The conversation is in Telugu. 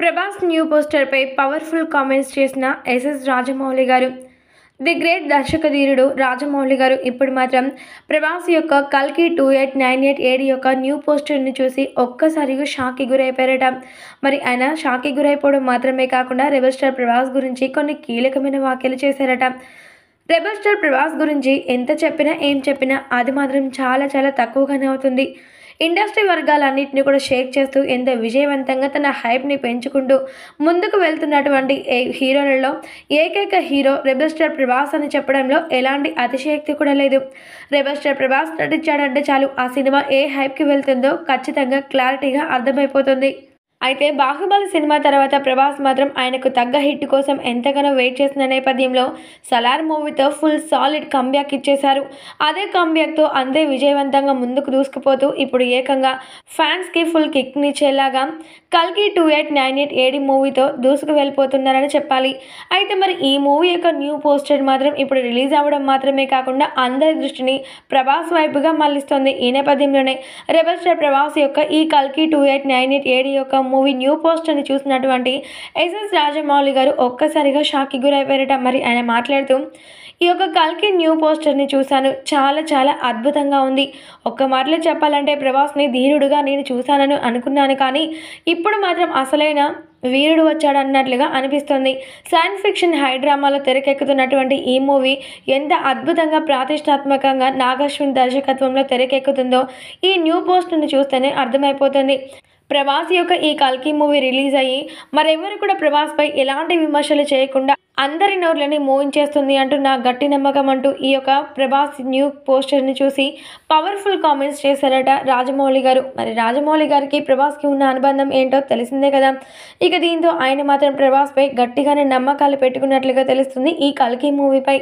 ప్రభాస్ న్యూ పోస్టర్పై పవర్ఫుల్ కామెంట్స్ చేసిన ఎస్ఎస్ రాజమౌళి గారు ది గ్రేట్ దర్శక ధీరుడు రాజమౌళి గారు ఇప్పుడు మాత్రం ప్రభాస్ యొక్క కల్కి టూ ఎయిట్ నైన్ ఎయిట్ ఏడు యొక్క న్యూ పోస్టర్ని చూసి ఒక్కసారిగా షాక్కి గురైపోయారట మరి ఆయన షాక్కి గురైపోవడం మాత్రమే కాకుండా రెబల్ స్టార్ ప్రభాస్ గురించి కొన్ని కీలకమైన వ్యాఖ్యలు చేశారట రెబల్ స్టార్ ప్రభాస్ గురించి ఎంత చెప్పినా ఏం చెప్పినా అది మాత్రం చాలా చాలా తక్కువగానే అవుతుంది ఇండస్ట్రీ వర్గాలన్నింటినీ కూడా షేక్ చేస్తూ ఎంతో విజయవంతంగా తన హైప్ని పెంచుకుంటూ ముందుకు వెళ్తున్నటువంటి హీరోలలో ఏకైక హీరో రెబల్ ప్రభాస్ అని చెప్పడంలో ఎలాంటి అతిశయక్తి కూడా లేదు రెబల్ ప్రభాస్ నటించాడంటే చాలు ఆ సినిమా ఏ హైప్కి వెళ్తుందో ఖచ్చితంగా క్లారిటీగా అర్థమైపోతుంది అయితే బాహుబలి సినిమా తర్వాత ప్రభాస్ మాత్రం ఆయనకు తగ్గ హిట్ కోసం ఎంతగానో వెయిట్ చేసిన నేపథ్యంలో సలార్ మూవీతో ఫుల్ సాలిడ్ కంబ్యాక్ ఇచ్చేశారు అదే కంబ్యాక్తో అంతే విజయవంతంగా ముందుకు దూసుకుపోతూ ఇప్పుడు ఏకంగా ఫ్యాన్స్కి ఫుల్ కిక్నిచ్చేలాగా కల్కి two eight nine eight AD మూవీతో దూసుకు వెళ్ళిపోతున్నారని చెప్పాలి అయితే మరి ఈ మూవీ యొక్క న్యూ పోస్టర్ మాత్రం ఇప్పుడు రిలీజ్ అవ్వడం మాత్రమే కాకుండా అందరి దృష్టిని ప్రభాస్ వైపుగా మళ్ళిస్తోంది ఈ నేపథ్యంలోనే రెబల్ స్టార్ ప్రభాస్ యొక్క ఈ కల్కి two eight nine eight AD యొక్క మూవీ న్యూ పోస్టర్ని చూసినటువంటి ఎస్ఎస్ రాజమౌళి గారు ఒక్కసారిగా షాక్కి గురైపోయారట మరి ఆయన మాట్లాడుతూ ఈ యొక్క కల్కి న్యూ పోస్టర్ని చూశాను చాలా చాలా అద్భుతంగా ఉంది ఒక్క మాటలో చెప్పాలంటే ప్రభాస్ని ధీరుడుగా నేను చూశానని అనుకున్నాను కానీ ఇప్పుడు మాత్రం అసలైన వీరుడు వచ్చాడు అన్నట్లుగా అనిపిస్తుంది సైన్స్ ఫిక్షన్ హైడ్రామాలో తెరకెక్కుతున్నటువంటి ఈ మూవీ ఎంత అద్భుతంగా ప్రాతిష్టాత్మకంగా నాగశ్విన్ దర్శకత్వంలో తెరకెక్కుతుందో ఈ న్యూ పోస్ట్ను చూస్తేనే అర్థమైపోతుంది ప్రభాస్ యొక్క ఈ కల్కి మూవీ రిలీజ్ అయ్యి మరెవరు కూడా ప్రభాస్ పై ఎలాంటి విమర్శలు చేయకుండా అందరి నోర్లని మోయించేస్తుంది అంటూ నా గట్టి నమ్మకం అంటూ ఈ యొక్క ప్రభాస్ న్యూ పోస్టర్ని చూసి పవర్ఫుల్ కామెంట్స్ చేశారట రాజమౌళి గారు మరి రాజమౌళి గారికి ప్రభాస్కి ఉన్న అనుబంధం ఏంటో తెలిసిందే కదా ఇక దీంతో ఆయన మాత్రం ప్రభాస్పై గట్టిగానే నమ్మకాలు పెట్టుకున్నట్లుగా తెలుస్తుంది ఈ కల్కి మూవీపై